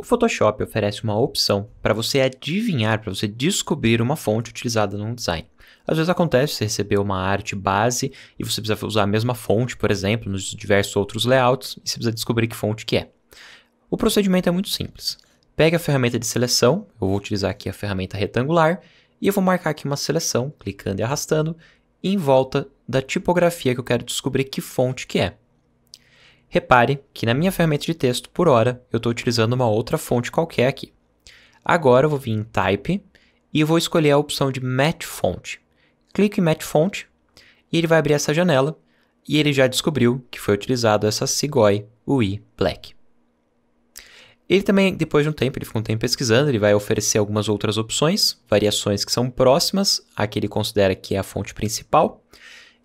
O Photoshop oferece uma opção para você adivinhar, para você descobrir uma fonte utilizada num design. Às vezes acontece, você receber uma arte base e você precisa usar a mesma fonte, por exemplo, nos diversos outros layouts, e você precisa descobrir que fonte que é. O procedimento é muito simples. Pega a ferramenta de seleção, eu vou utilizar aqui a ferramenta retangular, e eu vou marcar aqui uma seleção, clicando e arrastando, em volta da tipografia que eu quero descobrir que fonte que é. Repare que na minha ferramenta de texto, por hora, eu estou utilizando uma outra fonte qualquer aqui. Agora eu vou vir em Type e vou escolher a opção de Match Font. Clique em Match Font e ele vai abrir essa janela e ele já descobriu que foi utilizado essa Sigoi UI Black. Ele também, depois de um tempo, ele fica um tempo pesquisando, ele vai oferecer algumas outras opções, variações que são próximas à que ele considera que é a fonte principal.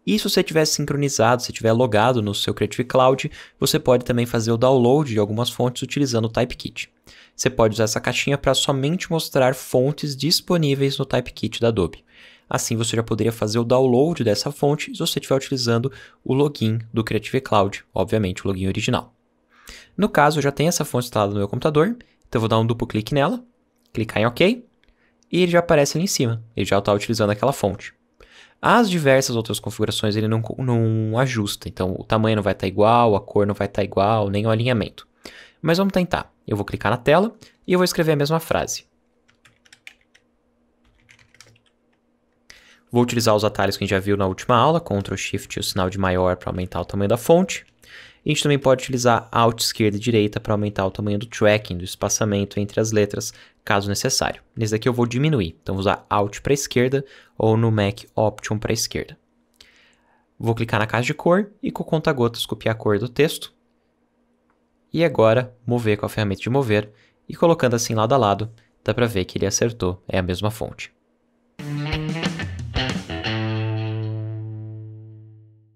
E se você estiver sincronizado, se estiver logado no seu Creative Cloud, você pode também fazer o download de algumas fontes utilizando o Typekit. Você pode usar essa caixinha para somente mostrar fontes disponíveis no Typekit da Adobe. Assim você já poderia fazer o download dessa fonte se você estiver utilizando o login do Creative Cloud, obviamente o login original. No caso, eu já tenho essa fonte instalada no meu computador, então eu vou dar um duplo clique nela, clicar em OK, e ele já aparece ali em cima, ele já está utilizando aquela fonte. As diversas outras configurações ele não, não ajusta, então o tamanho não vai estar tá igual, a cor não vai estar tá igual, nem o alinhamento. Mas vamos tentar. Eu vou clicar na tela e eu vou escrever a mesma frase. Vou utilizar os atalhos que a gente já viu na última aula, Ctrl Shift e o sinal de maior para aumentar o tamanho da fonte. A gente também pode utilizar Alt, esquerda e direita para aumentar o tamanho do tracking, do espaçamento entre as letras, caso necessário. Nesse daqui eu vou diminuir, então vou usar Alt para a esquerda ou no Mac Option para a esquerda. Vou clicar na caixa de cor e com o conta-gotas copiar a cor do texto. E agora mover com a ferramenta de mover e colocando assim lado a lado, dá para ver que ele acertou, é a mesma fonte.